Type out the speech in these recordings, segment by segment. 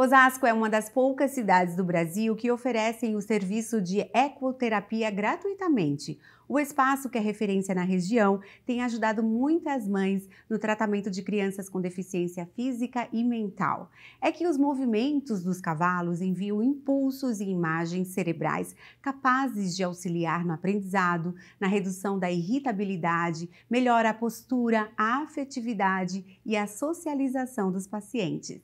Osasco é uma das poucas cidades do Brasil que oferecem o serviço de ecoterapia gratuitamente. O espaço, que é referência na região, tem ajudado muitas mães no tratamento de crianças com deficiência física e mental. É que os movimentos dos cavalos enviam impulsos e imagens cerebrais capazes de auxiliar no aprendizado, na redução da irritabilidade, melhora a postura, a afetividade e a socialização dos pacientes.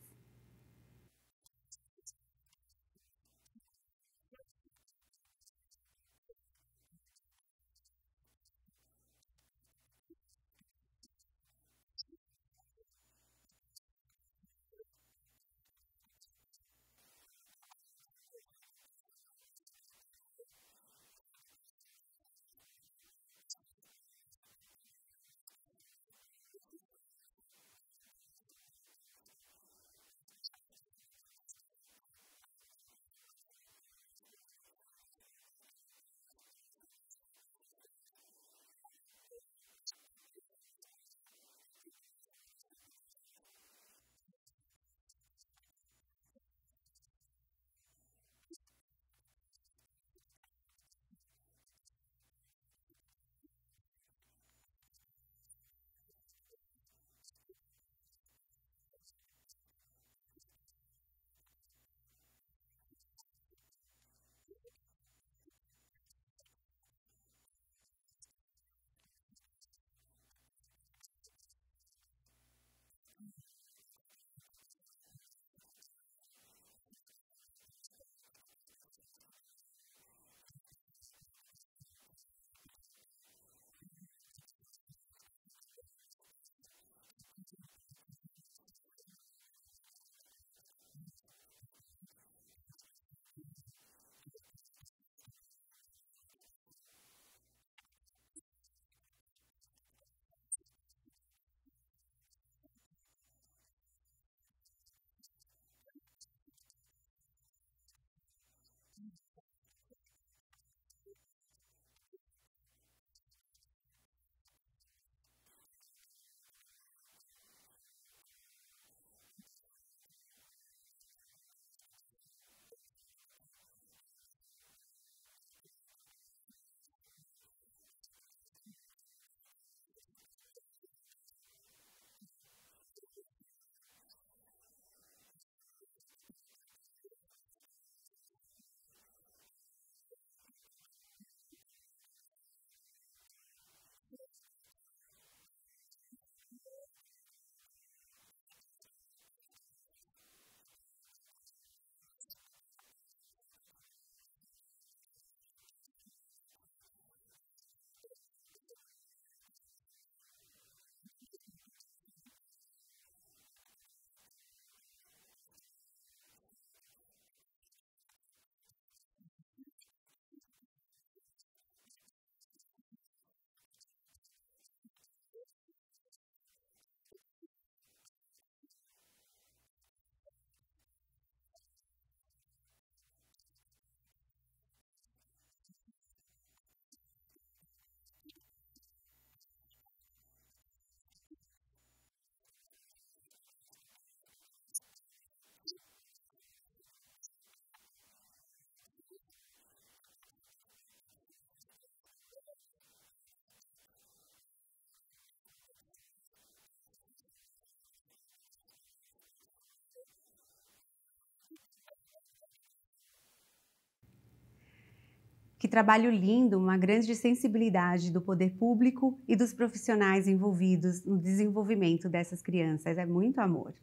trabalho lindo, uma grande sensibilidade do poder público e dos profissionais envolvidos no desenvolvimento dessas crianças. É muito amor.